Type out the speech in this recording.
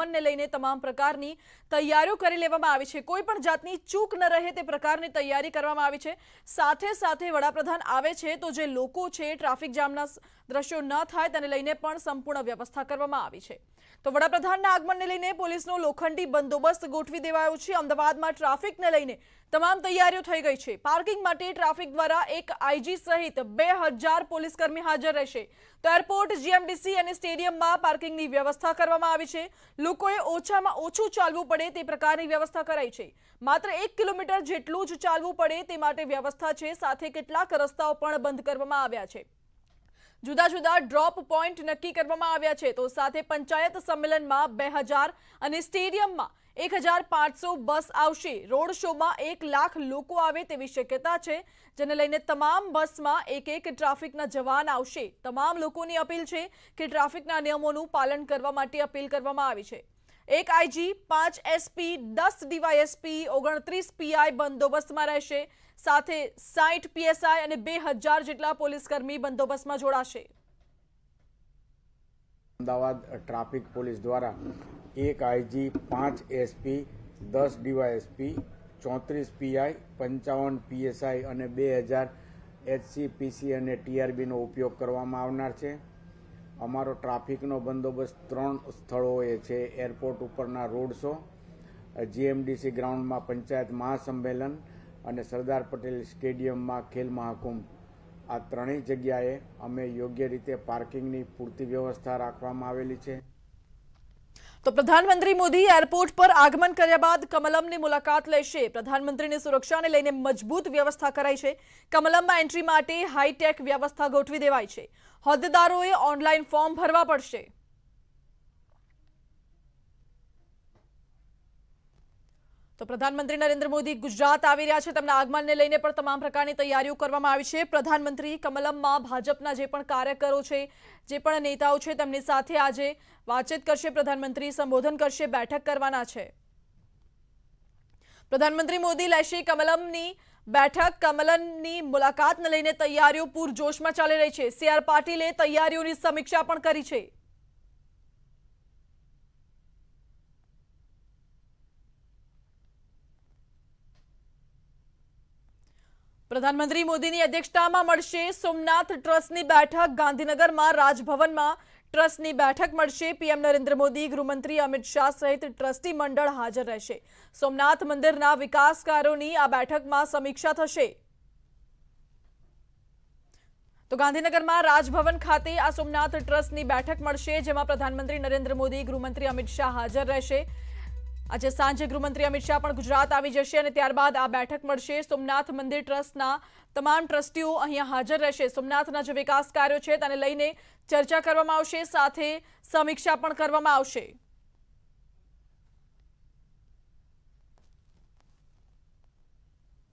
આગમનને લઈને તમામ પ્રકારની તૈયારીઓ કરી લેવામાં આવી છે કોઈ પણ જાતની ચૂક ન રહે તે પ્રકારની તૈયારી કરવામાં આવી છે સાથે સાથે વડાપ્રધાન આવે છે તો જે લોકો છે ટ્રાફિક જામના દ્રશ્યો ન થાય તેને લઈને પણ સંપૂર્ણ વ્યવસ્થા કરવામાં આવી છે તો વડાપ્રધાનના આગમનને લઈને પોલીસનો લોખંડી બંદોબસ્ત ગોઠવી દેવાયો છે અમદાવાદમાં ટ્રાફિકને લઈને તમામ તૈયારીઓ થઈ ગઈ છે પાર્કિંગ માટે ટ્રાફિક દ્વારા એક આઈજી સહિત બે હજાર પોલીસકર્મી હાજર રહેશે તો એરપોર્ટ જીએમડીસી અને સ્ટેડિયમમાં પાર્કિંગની વ્યવસ્થા કરવામાં આવી છે લોકોએ ઓછામાં ઓછું ચાલવું પડે તે પ્રકારની વ્યવસ્થા કરાઈ છે માત્ર એક કિલોમીટર જેટલું જ ચાલવું પડે તે માટે વ્યવસ્થા છે સાથે કેટલાક રસ્તાઓ પણ બંધ કરવામાં આવ્યા છે જુદા જુદા ડ્રોપ પોઈન્ટ નક્કી કરવામાં આવ્યા છે તો સાથે પંચાયત સંમેલનમાં બે અને સ્ટેડિયમમાં એક હજાર પાંચસો બસ આવશે રોડ શોમાં એક લાખ લોકો આવે તેવી શક્યતા છે જેને લઈને તમામ બસમાં એક એક ટ્રાફિકના જવાન આવશે તમામ લોકોની અપીલ છે કે ટ્રાફિકના નિયમોનું પાલન કરવા માટે અપીલ કરવામાં આવી છે એક આઈજી પાંચ એસપી દસ ડીવાયએસપી ઓગણત્રીસ પીઆઈ બંદોબસ્તમાં રહેશે સાથે સાઠ પીએસઆઈ અને બે હજાર જેટલા પોલીસકર્મી બંદોબસ્તમાં જોડાશે અમદાવાદ ટ્રાફિક પોલીસ દ્વારા એક આઈજી પાંચ એસપી દસ ડીવાયએસપી ચોત્રીસ પીઆઈ પંચાવન પીએસઆઈ અને બે હજાર એચસીપીસી અને ટીઆરબીનો ઉપયોગ કરવામાં આવનાર છે અમારો ટ્રાફિકનો બંદોબસ્ત ત્રણ સ્થળોએ છે એરપોર્ટ ઉપરના રોડ શો જીએમડીસી ગ્રાઉન્ડમાં પંચાયત મહાસંમેલન અને સરદાર પટેલ સ્ટેડિયમમાં ખેલ મહાકુંભ આ ત્રણેય જગ્યાએ અમે યોગ્ય રીતે પાર્કિંગની પૂરતી વ્યવસ્થા રાખવામાં આવેલી છે તો પ્રધાનમંત્રી મોદી એરપોર્ટ પર આગમન કર્યા બાદ કમલમની મુલાકાત લેશે પ્રધાનમંત્રીની સુરક્ષાને લઈને મજબૂત વ્યવસ્થા કરાઈ છે કમલમમાં એન્ટ્રી માટે હાઈટેક વ્યવસ્થા ગોઠવી દેવાઈ છે હોદ્દેદારોએ ઓનલાઈન ફોર્મ ભરવા પડશે તો પ્રધાનમંત્રી નરેન્દ્ર મોદી ગુજરાત આવી રહ્યા છે તેમના આગમનને લઈને પણ તમામ પ્રકારની તૈયારીઓ કરવામાં આવી છે પ્રધાનમંત્રી કમલમમાં ભાજપના જે પણ કાર્યકરો છે જે પણ નેતાઓ છે તેમની સાથે આજે વાતચીત કરશે પ્રધાનમંત્રી સંબોધન કરશે બેઠક કરવાના છે પ્રધાનમંત્રી મોદી લેશે કમલમની બેઠક કમલમની મુલાકાતને લઈને તૈયારીઓ પૂરજોશમાં ચાલી રહી છે સીઆર પાટીલે તૈયારીઓની સમીક્ષા પણ કરી છે પ્રધાનમંત્રી મોદીની અધ્યક્ષતામાં મળશે સોમનાથ ટ્રસ્ટની બેઠક ગાંધીનગરમાં રાજભવનમાં ટ્રસ્ટની બેઠક મળશે પીએમ નરેન્દ્ર મોદી ગૃહમંત્રી અમિત શાહ સહિત ટ્રસ્ટી મંડળ હાજર રહેશે સોમનાથ મંદિરના વિકાસકારોની આ બેઠકમાં સમીક્ષા થશે તો ગાંધીનગરમાં રાજભવન ખાતે આ સોમનાથ ટ્રસ્ટની બેઠક મળશે જેમાં પ્રધાનમંત્રી નરેન્દ્ર મોદી ગૃહમંત્રી અમિત શાહ હાજર રહેશે આજે સાંજે ગૃહમંત્રી અમિત શાહ પણ ગુજરાત આવી જશે અને ત્યારબાદ આ બેઠક મળશે સોમનાથ મંદિર ટ્રસ્ટના તમામ ટ્રસ્ટીઓ અહીંયા હાજર રહેશે સોમનાથના જે વિકાસ કાર્યો છે તેને લઈને ચર્ચા કરવામાં આવશે સાથે સમીક્ષા પણ કરવામાં આવશે